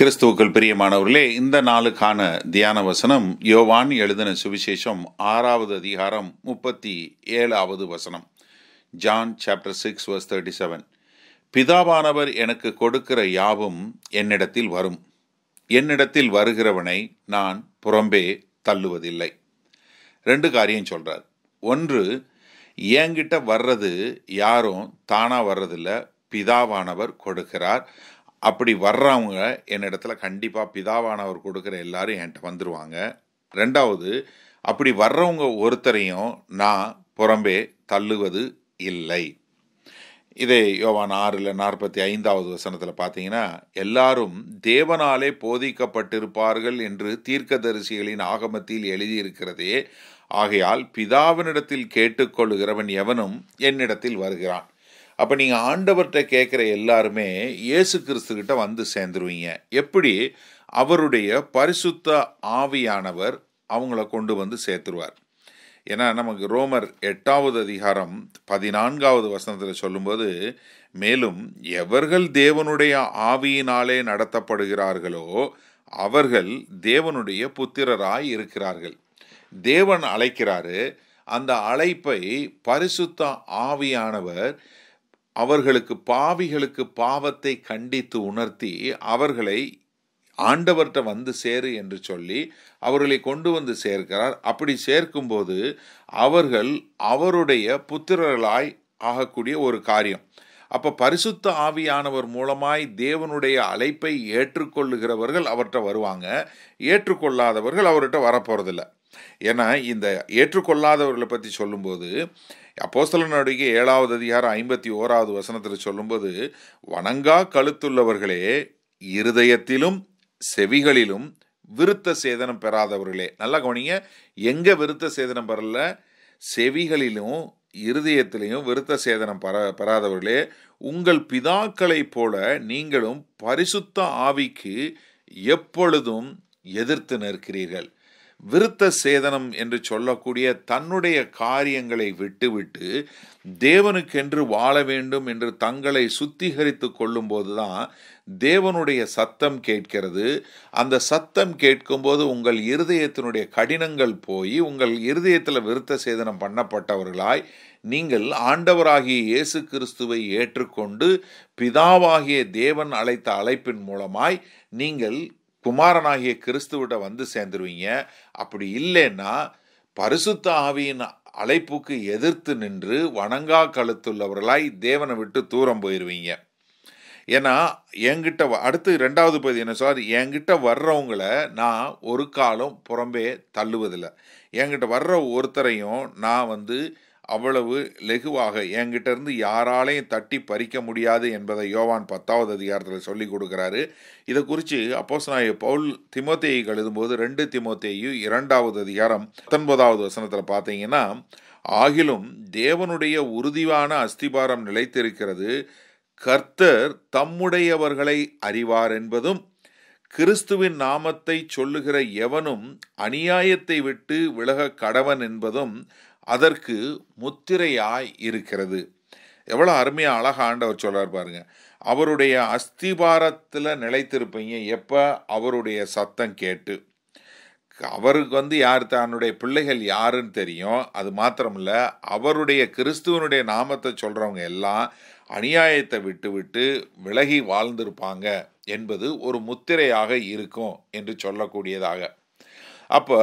கிறிஸ்துவுக்குள் பிரியமானவர்களே இந்த நாளுக்கான தியான வசனம் யோவான் எழுதின சுவிசேஷம் ஆறாவது அதிகாரம் முப்பத்தி ஏழாவது வசனம் John chapter six verse thirty seven பிதாவானவர் எனக்கு கொடுக்கிற யாவும் என்னிடத்தில் வரும் என்னிடத்தில் வருகிறவனை நான் புறம்பே தள்ளுவதில்லை ரெண்டு காரியம் சொல்கிறார் ஒன்று என்கிட்ட வர்றது யாரும் தானாக வர்றதில்லை பிதாவானவர் கொடுக்கிறார் அப்படி வர்றவங்க என்னிடத்துல கண்டிப்பாக பிதாவானவர் கொடுக்குற எல்லாரும் என்கிட்ட வந்துடுவாங்க ரெண்டாவது அப்படி வர்றவங்க ஒருத்தரையும் நான் புறம்பே தள்ளுவது இல்லை இதே யோவான் ஆறில் நாற்பத்தி ஐந்தாவது வசனத்தில் பார்த்தீங்கன்னா எல்லாரும் தேவனாலே போதிக்கப்பட்டிருப்பார்கள் என்று தீர்க்கதரிசிகளின் ஆகமத்தில் எழுதியிருக்கிறதே ஆகையால் பிதாவினிடத்தில் கேட்டுக்கொள்கிறவன் எவனும் என்னிடத்தில் வருகிறான் அப்போ நீங்கள் ஆண்டவர்கிட்ட கேட்குற எல்லாருமே இயேசு கிறிஸ்துக்கிட்ட வந்து சேர்ந்துருவீங்க எப்படி அவருடைய பரிசுத்த ஆவியானவர் அவங்கள கொண்டு வந்து சேர்த்துருவார் ஏன்னா நமக்கு ரோமர் எட்டாவது அதிகாரம் பதினான்காவது வசனத்தில் சொல்லும்போது மேலும் எவர்கள் தேவனுடைய ஆவியினாலே நடத்தப்படுகிறார்களோ அவர்கள் தேவனுடைய புத்திரராய் இருக்கிறார்கள் தேவன் அழைக்கிறாரு அந்த அழைப்பை பரிசுத்த ஆவியானவர் அவர்களுக்கு பாவிகளுக்கு பாவத்தை கண்டித்து உணர்த்தி அவர்களை ஆண்டவர்கிட்ட வந்து சேரு என்று சொல்லி அவர்களை கொண்டு வந்து சேர்க்கிறார் அப்படி சேர்க்கும்போது அவர்கள் அவருடைய புத்திரர்களாய் ஆகக்கூடிய ஒரு காரியம் அப்போ பரிசுத்த ஆவியானவர் மூலமாய் தேவனுடைய அழைப்பை ஏற்றுக்கொள்ளுகிறவர்கள் அவர்கிட்ட வருவாங்க ஏற்றுக்கொள்ளாதவர்கள் அவர்கிட்ட வரப்போகிறதில்ல ஏன்னா இந்த ஏற்றுக்கொள்ளாதவர்களை பற்றி சொல்லும்போது அப்போஸ்தல நடிகை ஏழாவது அதிகாரம் ஐம்பத்தி ஓராவது வசனத்தில் சொல்லும்போது வணங்கா கழுத்துள்ளவர்களே இருதயத்திலும் செவிகளிலும் விருத்த சேதனம் பெறாதவர்களே நல்லா கவனிங்க எங்கே விருத்த சேதனம் பெறல செவிகளிலும் இருதயத்திலையும் விருத்த சேதனம் பர பெறாதவர்களே உங்கள் பிதாக்களைப் போல நீங்களும் பரிசுத்த ஆவிக்கு எப்பொழுதும் எதிர்த்து நிற்கிறீர்கள் விருத்த சேதனம் என்று சொல்லக்கூடிய தன்னுடைய காரியங்களை விட்டுவிட்டு தேவனுக்கென்று வாழ வேண்டும் என்று தங்களை சுத்திகரித்து கொள்ளும்போதுதான் தேவனுடைய சத்தம் கேட்கிறது அந்த சத்தம் கேட்கும்போது உங்கள் இருதயத்தினுடைய கடினங்கள் போய் உங்கள் இருதயத்தில் விருத்த சேதனம் பண்ணப்பட்டவர்களாய் நீங்கள் ஆண்டவராகிய இயேசு கிறிஸ்துவை ஏற்றுக்கொண்டு பிதாவாகிய தேவன் அழைத்த அழைப்பின் மூலமாய் நீங்கள் குமாரனாகிய கிறிஸ்துவிட்ட வந்து சேர்ந்துருவீங்க அப்படி இல்லைன்னா பரிசுத்த ஆவியின் அழைப்புக்கு எதிர்த்து நின்று வணங்கா கழுத்துள்ளவர்களாய் தேவனை விட்டு தூரம் போயிடுவீங்க ஏன்னா என்கிட்ட அடுத்து ரெண்டாவது பகுதி என்ன சார் என்கிட்ட வர்றவங்கள நான் ஒரு காலம் புறம்பே தள்ளுவதில்லை என்கிட்ட வர்ற ஒருத்தரையும் நான் வந்து அவ்வளவு லெகுவாக என்கிட்ட இருந்து யாராலையும் தட்டி பறிக்க முடியாது என்பதை யோவான் பத்தாவது அதிகாரத்தில் சொல்லி கொடுக்குறாரு இதை குறித்து அப்போஸ் நான் பவுல் திமோத்தேயுக்கு எழுதும்போது ரெண்டு திமோத்தேயு இரண்டாவது அதிகாரம் பத்தொன்பதாவது வசனத்தில் பார்த்தீங்கன்னா ஆகிலும் தேவனுடைய உறுதியான அஸ்திபாரம் நிலைத்திருக்கிறது கர்த்தர் தம்முடையவர்களை அறிவார் என்பதும் கிறிஸ்துவின் நாமத்தை சொல்லுகிற எவனும் அநியாயத்தை விட்டு விலக கடவன் என்பதும் அதற்கு முத்திரையாய் இருக்கிறது எவ்வளோ அருமையாக அழகாக ஆண்டவர் சொல்கிறார் பாருங்க அவருடைய அஸ்திபாரத்தில் நிலைத்திருப்பீங்க எப்போ அவருடைய சத்தம் கேட்டு அவருக்கு வந்து யார் தன்னுடைய பிள்ளைகள் யாருன்னு தெரியும் அது மாத்திரமில்ல அவருடைய கிறிஸ்துவனுடைய நாமத்தை சொல்கிறவங்க எல்லாம் அநியாயத்தை விட்டு விட்டு விலகி வாழ்ந்திருப்பாங்க என்பது ஒரு முத்திரையாக இருக்கும் என்று சொல்லக்கூடியதாக அப்போ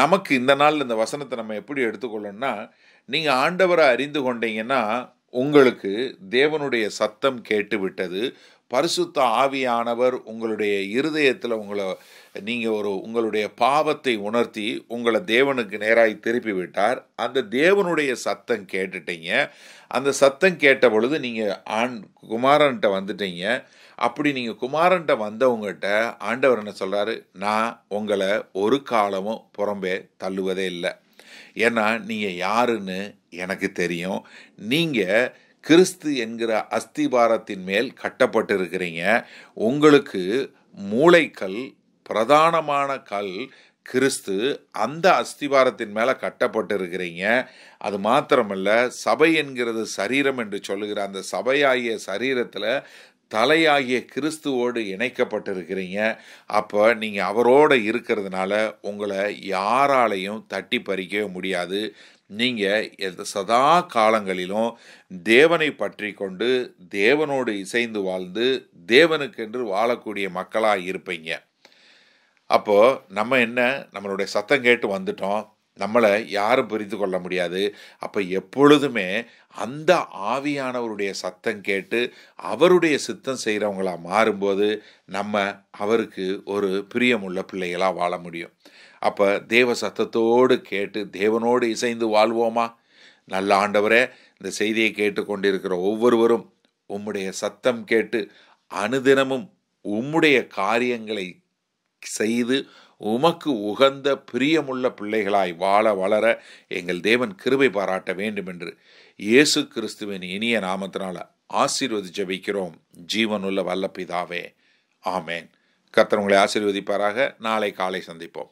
நமக்கு இந்த நாள் இந்த வசனத்தை நம்ம எப்படி எடுத்துக்கொள்ளணும்னா நீங்கள் ஆண்டவரை அறிந்து கொண்டீங்கன்னா உங்களுக்கு தேவனுடைய சத்தம் கேட்டுவிட்டது பரிசுத்த ஆவியானவர் உங்களுடைய இருதயத்தில் உங்களை நீங்கள் ஒரு உங்களுடைய பாவத்தை உணர்த்தி உங்களை தேவனுக்கு நேராக திருப்பி விட்டார் அந்த தேவனுடைய சத்தம் கேட்டுட்டீங்க அந்த சத்தம் கேட்ட பொழுது நீங்கள் ஆண் குமாரன்கிட்ட வந்துட்டீங்க அப்படி நீங்கள் குமாரன்ட்ட வந்தவங்ககிட்ட ஆண்டவர் என்ன சொல்கிறாரு நான் உங்களை ஒரு காலமும் புறம்பே தள்ளுவதே இல்லை ஏன்னா நீங்கள் யாருன்னு எனக்கு தெரியும் நீங்கள் கிறிஸ்து என்கிற அஸ்திபாரத்தின் மேல் கட்டப்பட்டிருக்கிறீங்க உங்களுக்கு மூளைக்கல் பிரதானமான கல் கிறிஸ்து அந்த அஸ்திவாரத்தின் மேலே கட்டப்பட்டிருக்கிறீங்க அது மாத்திரமல்ல சபை என்கிறது சரீரம் என்று சொல்லுகிற அந்த சபையாகிய சரீரத்தில் தலையாகிய கிறிஸ்துவோடு இணைக்கப்பட்டிருக்கிறீங்க அப்போ நீங்கள் அவரோடு இருக்கிறதுனால உங்களை யாராலையும் தட்டி பறிக்கவே முடியாது நீங்கள் சதா காலங்களிலும் தேவனை பற்றி கொண்டு தேவனோடு இசைந்து வாழ்ந்து தேவனுக்கென்று வாழக்கூடிய மக்களாக இருப்பீங்க அப்போது நம்ம என்ன நம்மளுடைய சத்தம் கேட்டு வந்துட்டோம் நம்மளை யாரும் புரிந்து கொள்ள முடியாது அப்போ எப்பொழுதுமே அந்த ஆவியானவருடைய சத்தம் கேட்டு அவருடைய சித்தம் செய்கிறவங்களா மாறும்போது நம்ம அவருக்கு ஒரு பிரியமுள்ள பிள்ளைகளாக வாழ முடியும் அப்போ தேவ சத்தத்தோடு கேட்டு தேவனோடு இசைந்து வாழ்வோமா நல்ல ஆண்டவரே இந்த செய்தியை கேட்டு கொண்டிருக்கிற ஒவ்வொருவரும் உம்முடைய சத்தம் கேட்டு அனுதினமும் உம்முடைய காரியங்களை செய்து உமக்கு உகந்த பிரியமுள்ள பிள்ளைகளாய் வாழ வளர எங்கள் தேவன் கிருபை பாராட்ட வேண்டும் என்று இயேசு கிறிஸ்துவின் இனிய நாமத்தினால் ஆசீர்வதி ஜபிக்கிறோம் ஜீவனுள்ள வல்லப்பிதாவே ஆமேன் கத்தனங்களை ஆசீர்வதிப்பாராக நாளை காலை சந்திப்போம்